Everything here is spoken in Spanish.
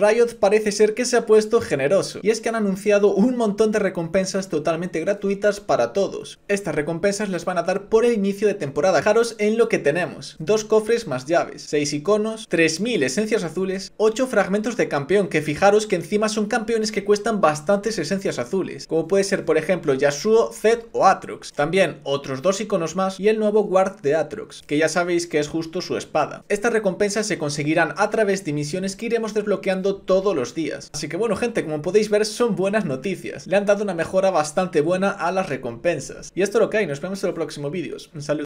Riot parece ser que se ha puesto generoso, y es que han anunciado un montón de recompensas totalmente gratuitas para todos. Estas recompensas las van a dar por el inicio de temporada. Fijaros en lo que tenemos, dos cofres más llaves, seis iconos, 3000 esencias azules, ocho fragmentos de campeón, que fijaros que encima son campeones que cuestan bastantes esencias azules, como puede ser por ejemplo Yasuo, Zed o Atrox. También otros dos iconos más y el nuevo Guard de Atrox, que ya sabéis que es justo su espada. Estas recompensas se conseguirán a través de misiones que iremos desbloqueando todos los días. Así que bueno gente, como podéis ver son buenas noticias. Le han dado una mejora bastante buena a las recompensas. Y esto es lo que hay, nos vemos en los próximos vídeos. Un saludo.